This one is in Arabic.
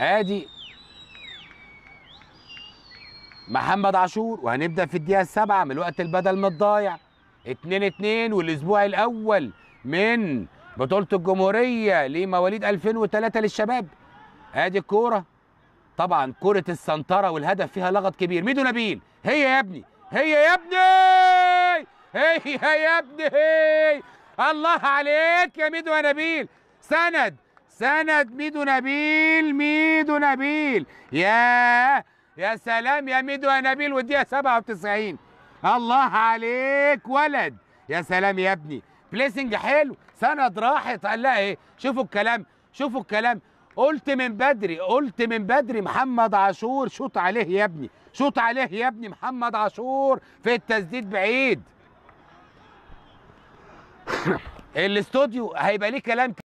ادي محمد عاشور وهنبدا في الدقيقه السابعه من الوقت البدل متضايع 2 2 والاسبوع الاول من بطوله الجمهوريه لمواليد 2003 للشباب ادي الكوره طبعا كوره السنتره والهدف فيها لغط كبير ميدو نبيل هي يا ابني هي يا ابني هي يا ابني هي الله عليك يا ميدو نبيل سند سند ميدو نبيل ميدو نبيل يا يا سلام يا ميدو يا نبيل والدقيقة 97 الله عليك ولد يا سلام يا ابني بليسنج حلو سند راحت قال لها ايه شوفوا الكلام شوفوا الكلام قلت من بدري قلت من بدري محمد عاشور شوط عليه يا ابني شوط عليه يا ابني محمد عاشور في التسديد بعيد الاستوديو هيبقى ليه كلام